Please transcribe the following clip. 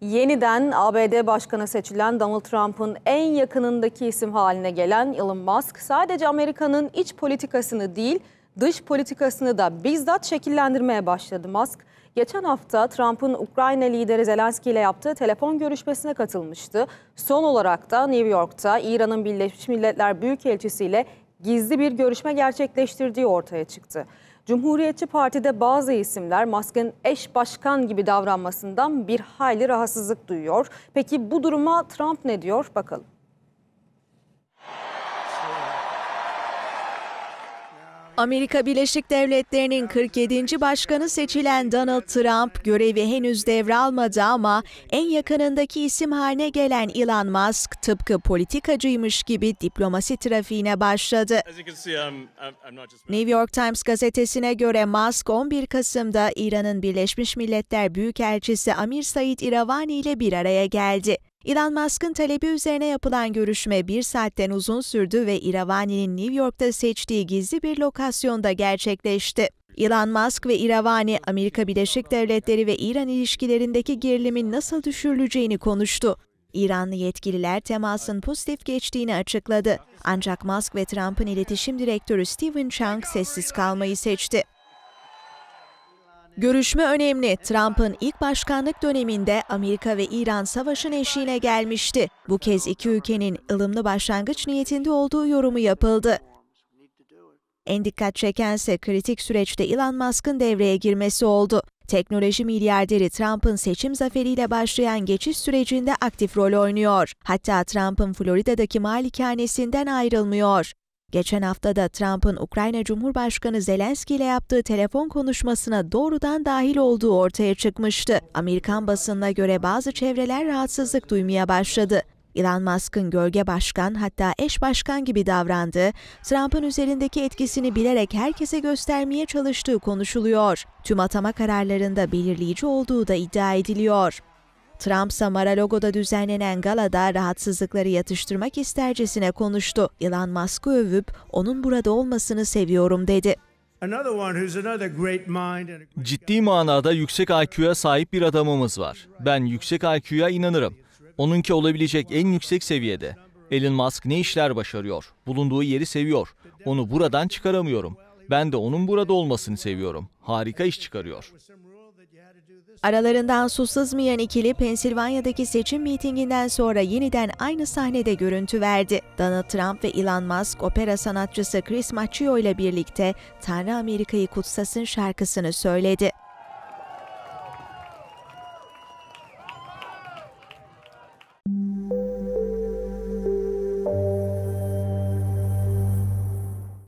Yeniden ABD Başkanı seçilen Donald Trump'ın en yakınındaki isim haline gelen Elon Musk sadece Amerika'nın iç politikasını değil dış politikasını da bizzat şekillendirmeye başladı Musk. Geçen hafta Trump'ın Ukrayna lideri Zelenski ile yaptığı telefon görüşmesine katılmıştı. Son olarak da New York'ta İran'ın Birleşmiş Milletler Büyükelçisi ile gizli bir görüşme gerçekleştirdiği ortaya çıktı. Cumhuriyetçi Parti'de bazı isimler Musk'ın eş başkan gibi davranmasından bir hayli rahatsızlık duyuyor. Peki bu duruma Trump ne diyor? Bakalım. Amerika Birleşik Devletleri'nin 47. başkanı seçilen Donald Trump görevi henüz devralmadı ama en yakınındaki isim haline gelen Elon Musk tıpkı politikacıymış gibi diplomasi trafiğine başladı. New York Times gazetesine göre Musk 11 Kasım'da İran'ın Birleşmiş Milletler Büyükelçisi Amir Said Iravani ile bir araya geldi. Elon Musk'ın talebi üzerine yapılan görüşme bir saatten uzun sürdü ve İravanin'in New York'ta seçtiği gizli bir lokasyonda gerçekleşti. Elon Musk ve Iravani, Amerika Birleşik Devletleri ve İran ilişkilerindeki gerilimin nasıl düşürüleceğini konuştu. İranlı yetkililer temasın pozitif geçtiğini açıkladı. Ancak Musk ve Trump'ın iletişim direktörü Stephen Chang sessiz kalmayı seçti. Görüşme önemli. Trump'ın ilk başkanlık döneminde Amerika ve İran savaşın eşiğine gelmişti. Bu kez iki ülkenin ılımlı başlangıç niyetinde olduğu yorumu yapıldı. En dikkat çekense kritik süreçte Elon Musk'ın devreye girmesi oldu. Teknoloji milyarderi Trump'ın seçim zaferiyle başlayan geçiş sürecinde aktif rol oynuyor. Hatta Trump'ın Florida'daki malikanesinden ayrılmıyor. Geçen hafta da Trump'ın Ukrayna Cumhurbaşkanı Zelenski ile yaptığı telefon konuşmasına doğrudan dahil olduğu ortaya çıkmıştı. Amerikan basınına göre bazı çevreler rahatsızlık duymaya başladı. Elon Musk'ın gölge başkan hatta eş başkan gibi davrandığı, Trump'ın üzerindeki etkisini bilerek herkese göstermeye çalıştığı konuşuluyor. Tüm atama kararlarında belirleyici olduğu da iddia ediliyor. Trump Samaralogo'da düzenlenen galada rahatsızlıkları yatıştırmak istercesine konuştu. Elon Musk'ı övüp onun burada olmasını seviyorum dedi. Ciddi manada yüksek IQ'ya sahip bir adamımız var. Ben yüksek IQ'ya inanırım. Onunki olabilecek en yüksek seviyede. Elon Musk ne işler başarıyor? Bulunduğu yeri seviyor. Onu buradan çıkaramıyorum. Ben de onun burada olmasını seviyorum. Harika iş çıkarıyor. Aralarından su sızmayan ikili Pensilvanya'daki seçim mitinginden sonra yeniden aynı sahnede görüntü verdi. Donald Trump ve Elon Musk opera sanatçısı Chris Macchio ile birlikte Tanrı Amerika'yı kutsasın şarkısını söyledi.